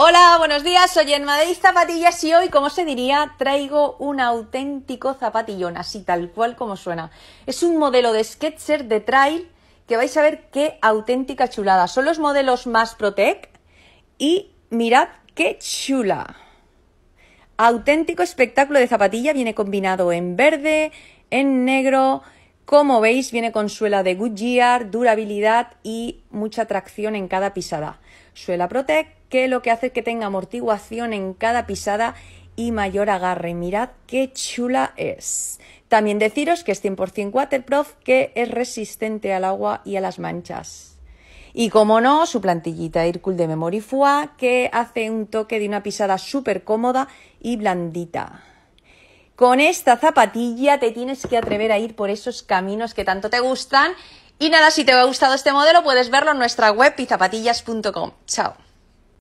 Hola, buenos días, soy en de Zapatillas y hoy, como se diría, traigo un auténtico zapatillón, así tal cual como suena. Es un modelo de Sketcher de Trail que vais a ver qué auténtica chulada. Son los modelos más Protec y mirad qué chula. Auténtico espectáculo de zapatilla, viene combinado en verde, en negro, como veis, viene con suela de Goodyear, durabilidad y mucha tracción en cada pisada. Suela Protect, que lo que hace es que tenga amortiguación en cada pisada y mayor agarre. Mirad qué chula es. También deciros que es 100% waterproof, que es resistente al agua y a las manchas. Y como no, su plantillita Irkul de Memory que hace un toque de una pisada súper cómoda y blandita. Con esta zapatilla te tienes que atrever a ir por esos caminos que tanto te gustan. Y nada, si te ha gustado este modelo puedes verlo en nuestra web pizapatillas.com. Chao.